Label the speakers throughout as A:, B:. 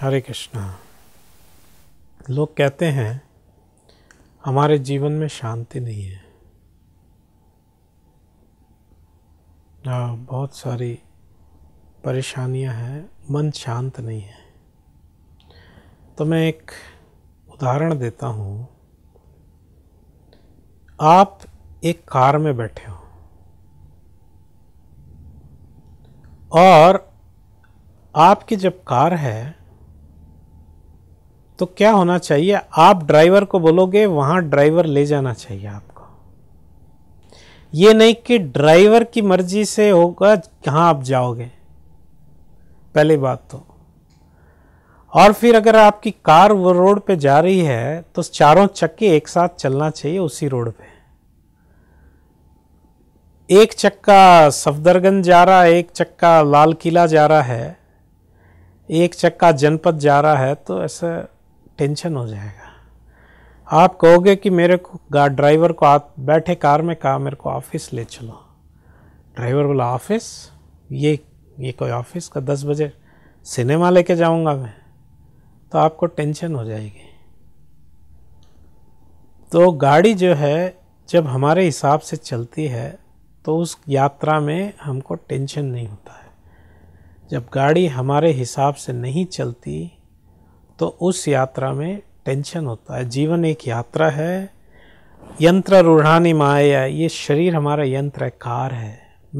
A: हरे कृष्णा लोग कहते हैं हमारे जीवन में शांति नहीं है आ, बहुत सारी परेशानियां हैं मन शांत नहीं है तो मैं एक उदाहरण देता हूँ आप एक कार में बैठे हो और आपकी जब कार है तो क्या होना चाहिए आप ड्राइवर को बोलोगे वहां ड्राइवर ले जाना चाहिए आपको ये नहीं कि ड्राइवर की मर्जी से होगा कहाँ आप जाओगे पहली बात तो और फिर अगर आपकी कार वो रोड पे जा रही है तो चारों चक्के एक साथ चलना चाहिए उसी रोड पे एक चक्का सफदरगंज जा रहा है एक चक्का लाल किला जा रहा है एक चक्का जनपद जा रहा है तो ऐसा टेंशन हो जाएगा आप कहोगे कि मेरे को ड्राइवर को आप बैठे कार में कहा मेरे को ऑफिस ले चलो ड्राइवर बोला ऑफिस ये ये कोई ऑफिस का दस बजे सिनेमा लेके जाऊंगा मैं तो आपको टेंशन हो जाएगी तो गाड़ी जो है जब हमारे हिसाब से चलती है तो उस यात्रा में हमको टेंशन नहीं होता है जब गाड़ी हमारे हिसाब से नहीं चलती तो उस यात्रा में टेंशन होता है जीवन एक यात्रा है यंत्र रूढ़ानी माया ये शरीर हमारा यंत्र है कार है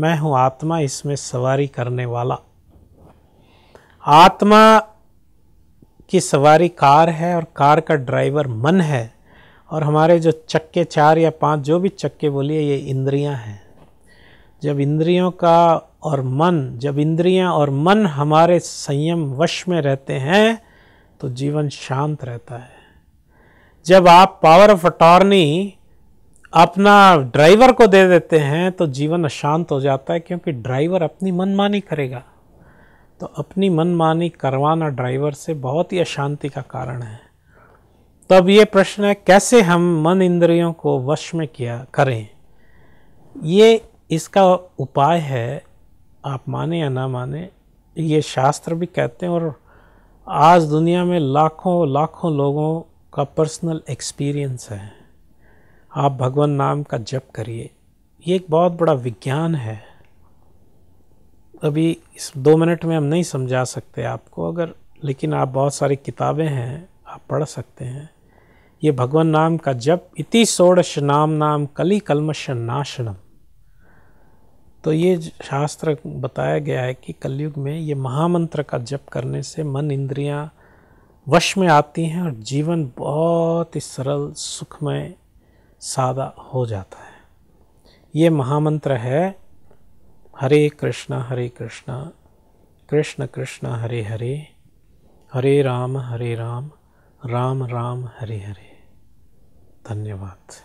A: मैं हूँ आत्मा इसमें सवारी करने वाला आत्मा की सवारी कार है और कार का ड्राइवर मन है और हमारे जो चक्के चार या पांच जो भी चक्के बोलिए ये इंद्रियां हैं जब इंद्रियों का और मन जब इंद्रियां और मन हमारे संयम वश में रहते हैं तो जीवन शांत रहता है जब आप पावर ऑफ अटॉर्नी अपना ड्राइवर को दे देते हैं तो जीवन अशांत हो जाता है क्योंकि ड्राइवर अपनी मनमानी करेगा तो अपनी मनमानी करवाना ड्राइवर से बहुत ही अशांति का कारण है तो अब ये प्रश्न है कैसे हम मन इंद्रियों को वश में किया करें ये इसका उपाय है आप माने या ना माने ये शास्त्र भी कहते हैं और आज दुनिया में लाखों लाखों लोगों का पर्सनल एक्सपीरियंस है आप भगवान नाम का जप करिए ये एक बहुत बड़ा विज्ञान है अभी इस दो मिनट में हम नहीं समझा सकते आपको अगर लेकिन आप बहुत सारी किताबें हैं आप पढ़ सकते हैं ये भगवान नाम का जप इति षोड़श नाम नाम कली कलमश नाशनम तो ये शास्त्र बताया गया है कि कलयुग में ये महामंत्र का जप करने से मन इंद्रियां वश में आती हैं और जीवन बहुत ही सरल सुखमय सादा हो जाता है ये महामंत्र है हरे कृष्णा हरे कृष्णा कृष्ण कृष्ण हरे हरे हरे राम हरे राम राम राम हरे हरे धन्यवाद